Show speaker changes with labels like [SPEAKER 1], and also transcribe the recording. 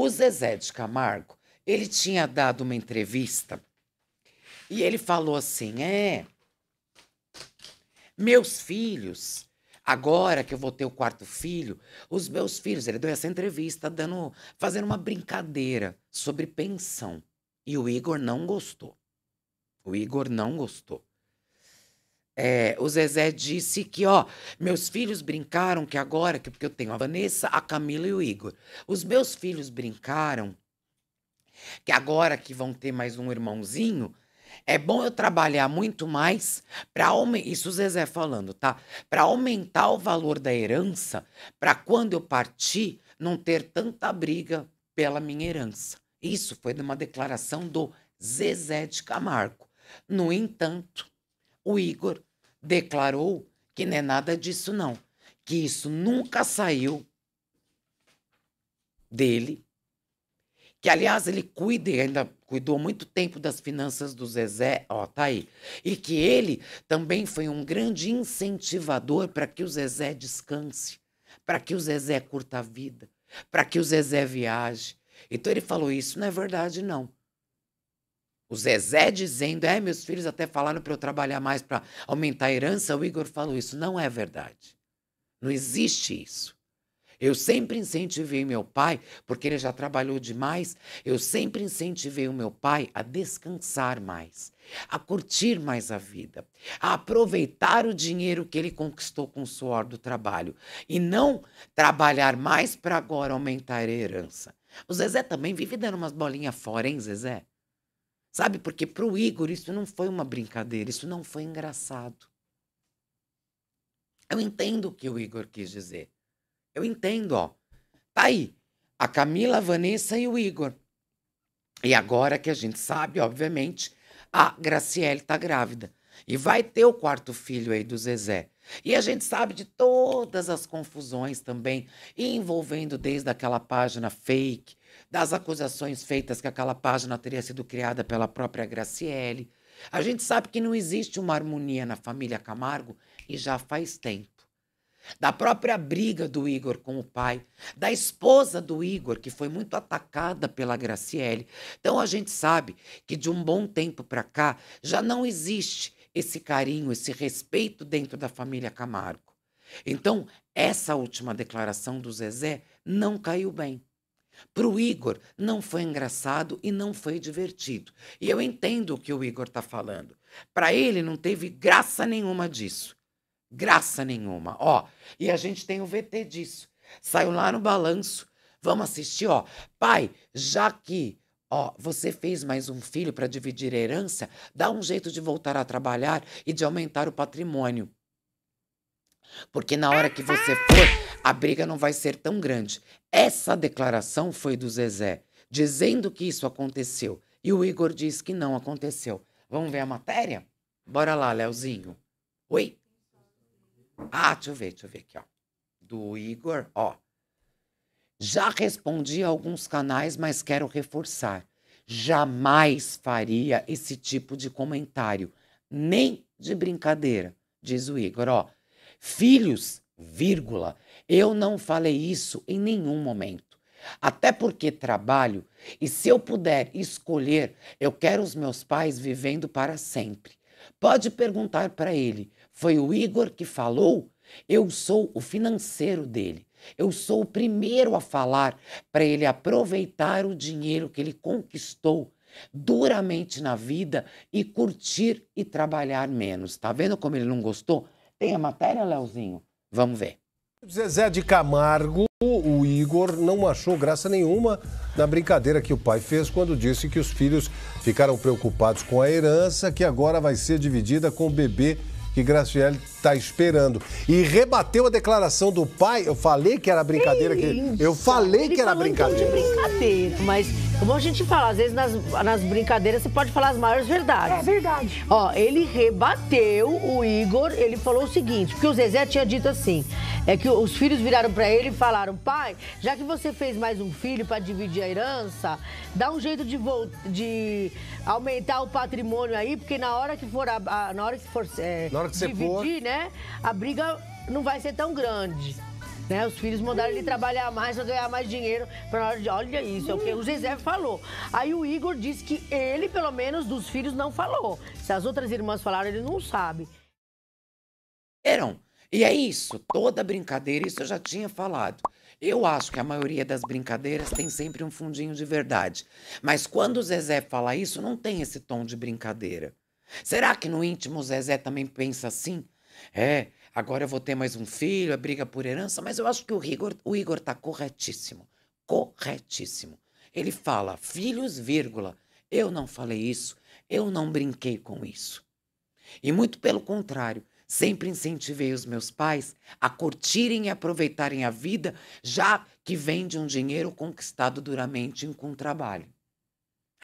[SPEAKER 1] O Zezé de Camargo, ele tinha dado uma entrevista e ele falou assim: é, meus filhos, agora que eu vou ter o quarto filho, os meus filhos, ele deu essa entrevista dando, fazendo uma brincadeira sobre pensão. E o Igor não gostou. O Igor não gostou. É, o Zezé disse que, ó, meus filhos brincaram que agora, que porque eu tenho a Vanessa, a Camila e o Igor. Os meus filhos brincaram que agora que vão ter mais um irmãozinho, é bom eu trabalhar muito mais para isso o Zezé falando, tá? Para aumentar o valor da herança, para quando eu partir não ter tanta briga pela minha herança. Isso foi de uma declaração do Zezé de Camargo. No entanto, o Igor declarou que não é nada disso, não. Que isso nunca saiu dele. Que, aliás, ele cuida e ainda cuidou muito tempo das finanças do Zezé, ó, tá aí. E que ele também foi um grande incentivador para que o Zezé descanse, para que o Zezé curta a vida, para que o Zezé viaje. Então ele falou: Isso não é verdade, não. O Zezé dizendo, é, meus filhos até falaram para eu trabalhar mais para aumentar a herança. O Igor falou isso. Não é verdade. Não existe isso. Eu sempre incentivei meu pai, porque ele já trabalhou demais, eu sempre incentivei o meu pai a descansar mais, a curtir mais a vida, a aproveitar o dinheiro que ele conquistou com o suor do trabalho e não trabalhar mais para agora aumentar a herança. O Zezé também vive dando umas bolinhas fora, hein, Zezé? Sabe? Porque para o Igor isso não foi uma brincadeira, isso não foi engraçado. Eu entendo o que o Igor quis dizer. Eu entendo, ó. Tá aí. A Camila, a Vanessa e o Igor. E agora que a gente sabe, obviamente, a Graciele tá grávida. E vai ter o quarto filho aí do Zezé. E a gente sabe de todas as confusões também, envolvendo desde aquela página fake, das acusações feitas que aquela página teria sido criada pela própria Graciele. A gente sabe que não existe uma harmonia na família Camargo e já faz tempo. Da própria briga do Igor com o pai, da esposa do Igor, que foi muito atacada pela Graciele. Então a gente sabe que de um bom tempo para cá já não existe esse carinho, esse respeito dentro da família Camargo. Então, essa última declaração do Zezé não caiu bem. Para o Igor, não foi engraçado e não foi divertido. E eu entendo o que o Igor está falando. Para ele, não teve graça nenhuma disso. Graça nenhuma. Ó, e a gente tem o VT disso. Saiu lá no balanço. Vamos assistir, ó. Pai, já que Ó, você fez mais um filho para dividir a herança? Dá um jeito de voltar a trabalhar e de aumentar o patrimônio. Porque na hora que você for, a briga não vai ser tão grande. Essa declaração foi do Zezé, dizendo que isso aconteceu. E o Igor diz que não aconteceu. Vamos ver a matéria? Bora lá, Leozinho. Oi? Ah, deixa eu ver, deixa eu ver aqui, ó. Do Igor, ó. Já respondi a alguns canais, mas quero reforçar. Jamais faria esse tipo de comentário, nem de brincadeira, diz o Igor. Ó, filhos, vírgula, eu não falei isso em nenhum momento. Até porque trabalho e se eu puder escolher, eu quero os meus pais vivendo para sempre. Pode perguntar para ele. Foi o Igor que falou? Eu sou o financeiro dele. Eu sou o primeiro a falar para ele aproveitar o dinheiro que ele conquistou duramente na vida e curtir e trabalhar menos. Tá vendo como ele não gostou? Tem a matéria, Leozinho? Vamos ver. Zezé de Camargo, o Igor, não achou graça nenhuma na brincadeira que o pai fez quando disse que os filhos ficaram preocupados com a herança que agora vai ser dividida com o bebê que Graciele está esperando. E rebateu a declaração do pai. Eu falei que era brincadeira. que... Eu falei que era brincadeira. Então
[SPEAKER 2] de brincadeira, mas como é a gente fala, às vezes nas, nas brincadeiras você pode falar as maiores verdades. É verdade. Ó, ele rebateu o Igor, ele falou o seguinte, porque o Zezé tinha dito assim, é que os filhos viraram para ele e falaram, pai, já que você fez mais um filho para dividir a herança, dá um jeito de, de aumentar o patrimônio aí, porque na hora que for, a, a, na hora que for é, na hora que dividir, você for... né, a briga não vai ser tão grande. Né? Os filhos mandaram ele trabalhar mais ganhar mais dinheiro. Pra... Olha isso, é o que o Zezé falou. Aí o Igor disse que ele, pelo menos, dos filhos não falou. Se as outras irmãs falaram, ele não sabe.
[SPEAKER 1] Eram. E é isso, toda brincadeira, isso eu já tinha falado. Eu acho que a maioria das brincadeiras tem sempre um fundinho de verdade. Mas quando o Zezé fala isso, não tem esse tom de brincadeira. Será que no íntimo o Zezé também pensa assim? É, agora eu vou ter mais um filho, é briga por herança, mas eu acho que o Igor, o Igor tá corretíssimo. Corretíssimo. Ele fala filhos, vírgula. Eu não falei isso, eu não brinquei com isso. E muito pelo contrário, sempre incentivei os meus pais a curtirem e aproveitarem a vida, já que vem de um dinheiro conquistado duramente com trabalho.